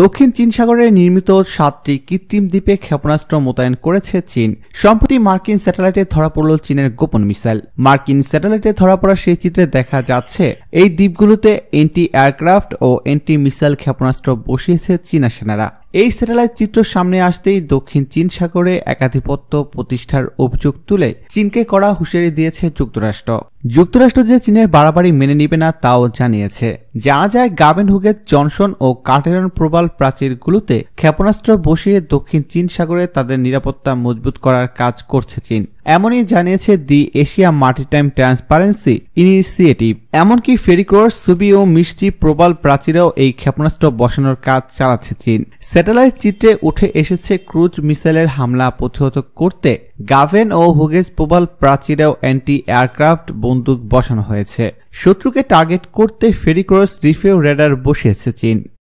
দক্ষিণ চীন সাগরে নির্মিত সাতটি কৃত্রিম দ্বীপে ক্ষেপণাস্ত্র মোতায়েন করেছে চীন সম্প্রতি মার্কিন স্যাটেলাইটে ধরা পড়ল চীনের গোপন মিসাইল মার্কিন স্যাটেলাইটে ধরা পড়া সেই চিত্রে দেখা যাচ্ছে এই দ্বীপগুলোতে এন্টি এয়ারক্রাফট ও এন্টি মিসাইল ক্ষেপণাস্ত্র বসিয়েছে চীনা সেনারা এই স্যাটেলাইট চিত্র সামনে আসতেই দক্ষিণ চীন সাগরে একাধিপত্য প্রতিষ্ঠার অভিযোগ তুলে চীনকে করা হুঁশিয়ারি দিয়েছে যুক্তরাষ্ট্র যুক্তরাষ্ট্র যে চীনের বাড়াবাড়ি মেনে নিবে না তাও জানিয়েছে জানা যায় গাবেন হুগের জনসন ও কাটেরন প্রবাল প্রাচীরগুলোতে ক্ষেপণাস্ত্র বসিয়ে দক্ষিণ চীন সাগরে তাদের নিরাপত্তা মজবুত করার কাজ করছে চীন এমনই জানিয়েছে the Asia maritime transparency initiative এমনকি ফেরিকোর্স সুবি ও মিষ্টি প্রবাল প্রাচীরেও এই ক্ষেপণাস্ত্র বসানোর কাজ চালাচ্ছে চীন স্যাটেলাইট চিত্রে উঠে এসেছে ক্রুজ মিসাইলের হামলা প্রতিহত করতে গাভেন ও হুগেজ প্রবাল প্রাচীরেও অ্যান্টি এয়ারক্রাফট বন্দুক বসানো হয়েছে শত্রুকে টার্গেট করতে ফেরিক্রস রিফেও রেডার বসিয়েছে চীন